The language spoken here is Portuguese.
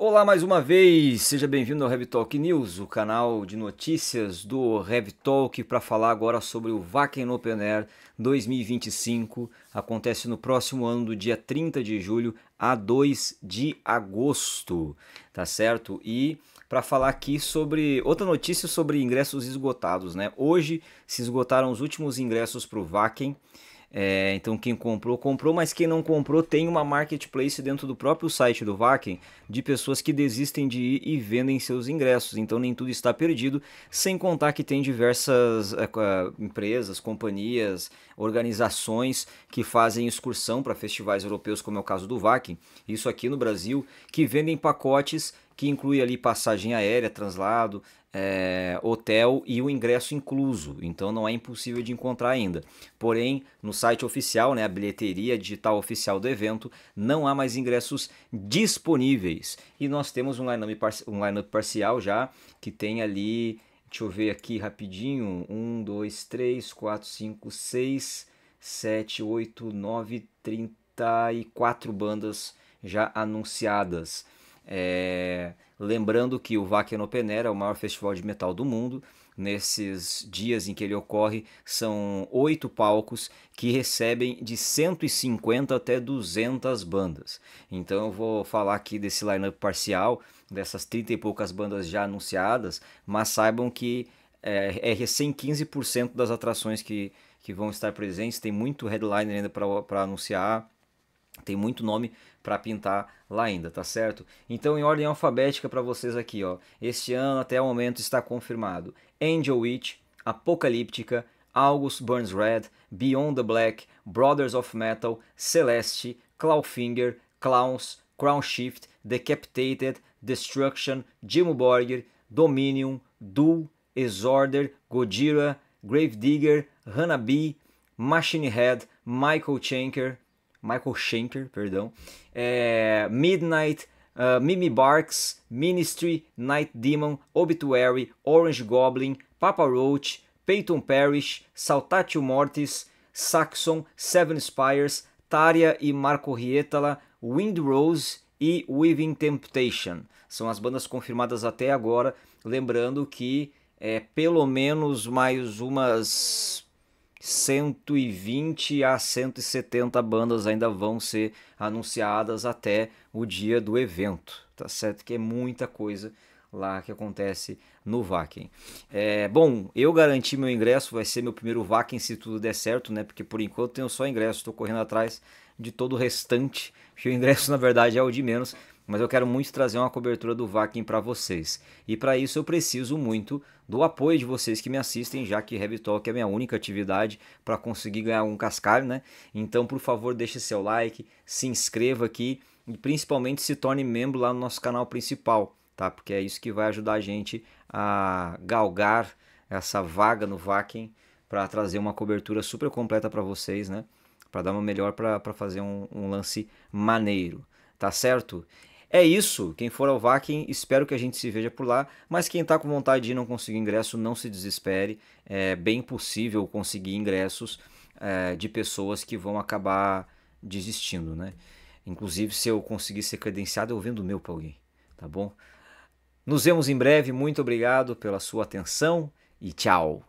Olá mais uma vez, seja bem-vindo ao RevTalk News, o canal de notícias do RevTalk para falar agora sobre o Wacken Open Air 2025. Acontece no próximo ano, do dia 30 de julho a 2 de agosto, tá certo? E para falar aqui sobre outra notícia sobre ingressos esgotados, né? Hoje se esgotaram os últimos ingressos para o Wacken é, então quem comprou, comprou, mas quem não comprou tem uma marketplace dentro do próprio site do Vakin de pessoas que desistem de ir e vendem seus ingressos. Então nem tudo está perdido, sem contar que tem diversas é, é empresas, companhias, organizações que fazem excursão para festivais europeus, como é o caso do Vakin, isso aqui no Brasil, que vendem pacotes que inclui ali passagem aérea, translado, é, hotel e o ingresso incluso. Então não é impossível de encontrar ainda. Porém, no site oficial, né, a bilheteria digital oficial do evento, não há mais ingressos disponíveis. E nós temos um line-up par um line parcial já que tem ali, deixa eu ver aqui rapidinho, 1, 2, 3, 4, 5, 6, 7, 8, 9, 34 bandas já anunciadas. É, lembrando que o Wacken Open Air é o maior festival de metal do mundo. Nesses dias em que ele ocorre, são oito palcos que recebem de 150 até 200 bandas. Então eu vou falar aqui desse lineup parcial, dessas 30 e poucas bandas já anunciadas, mas saibam que é, é recém 15% das atrações que, que vão estar presentes, tem muito headliner ainda para anunciar tem muito nome para pintar lá ainda, tá certo? Então, em ordem alfabética para vocês aqui, ó. Este ano até o momento está confirmado: Angel Witch, Apocalíptica, August Burns Red, Beyond the Black, Brothers of Metal, Celeste, Clawfinger, Clowns, Crown Shift, Decapitated, Destruction, Jim Borger, Dominion, Duel, Exorder, Gojira, Gravedigger, Hanabi, Machine Head, Michael Chanker, Michael Schenker, perdão, é, Midnight, uh, Mimi Barks, Ministry, Night Demon, Obituary, Orange Goblin, Papa Roach, Peyton Parrish, Saltatio Mortis, Saxon, Seven Spires, Taria e Marco Rietala, Windrose e Weaving Temptation. São as bandas confirmadas até agora, lembrando que é, pelo menos mais umas 120 a 170 bandas ainda vão ser anunciadas até o dia do evento, tá certo? Que é muita coisa lá que acontece no Vakin. É, bom, eu garanti meu ingresso, vai ser meu primeiro Vakin se tudo der certo, né? Porque por enquanto tenho só ingresso, estou correndo atrás de todo o restante, que o ingresso na verdade é o de menos, mas eu quero muito trazer uma cobertura do Vakin para vocês. E para isso eu preciso muito do apoio de vocês que me assistem, já que Heavy Talk é a minha única atividade para conseguir ganhar um cascalho, né? Então, por favor, deixe seu like, se inscreva aqui e principalmente se torne membro lá no nosso canal principal, tá? Porque é isso que vai ajudar a gente a galgar essa vaga no Vakin para trazer uma cobertura super completa para vocês, né? Para dar uma melhor para fazer um, um lance maneiro, tá certo? É isso. Quem for ao Vakin, espero que a gente se veja por lá. Mas quem está com vontade de e não conseguir ingresso, não se desespere. É bem possível conseguir ingressos é, de pessoas que vão acabar desistindo, né? Inclusive, se eu conseguir ser credenciado, eu vendo o meu para alguém, tá bom? Nos vemos em breve. Muito obrigado pela sua atenção e tchau!